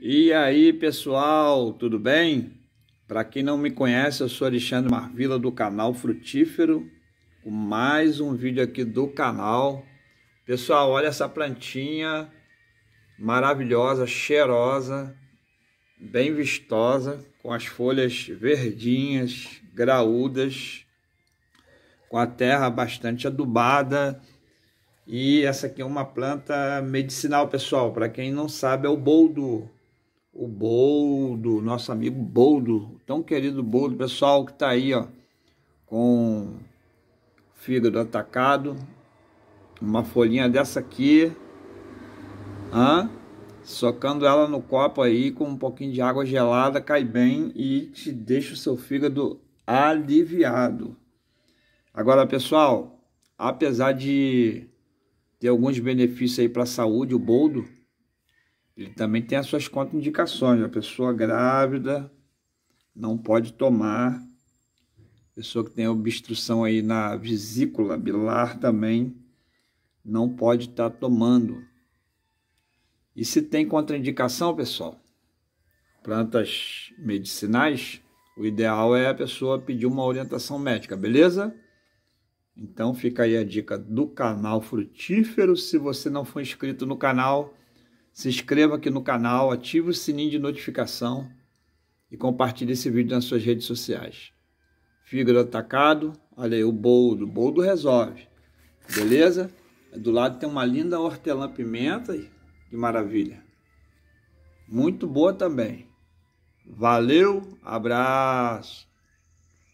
E aí, pessoal, tudo bem? Para quem não me conhece, eu sou Alexandre Marvila do canal Frutífero, com mais um vídeo aqui do canal. Pessoal, olha essa plantinha maravilhosa, cheirosa, bem vistosa, com as folhas verdinhas, graúdas, com a terra bastante adubada. E essa aqui é uma planta medicinal, pessoal. Para quem não sabe, é o boldo o Boldo, nosso amigo Boldo, tão querido Boldo, pessoal que está aí, ó, com fígado atacado, uma folhinha dessa aqui, hã? socando ela no copo aí com um pouquinho de água gelada, cai bem e te deixa o seu fígado aliviado. Agora, pessoal, apesar de ter alguns benefícios aí para a saúde, o boldo, ele também tem as suas contraindicações. A pessoa grávida não pode tomar. Pessoa que tem obstrução aí na vesícula bilar também não pode estar tá tomando. E se tem contraindicação, pessoal, plantas medicinais, o ideal é a pessoa pedir uma orientação médica, beleza? Então fica aí a dica do canal Frutífero. Se você não for inscrito no canal, se inscreva aqui no canal, ative o sininho de notificação e compartilhe esse vídeo nas suas redes sociais. Fígado atacado, olha aí o boldo, o boldo resolve, beleza? Do lado tem uma linda hortelã-pimenta, que maravilha. Muito boa também. Valeu, abraço.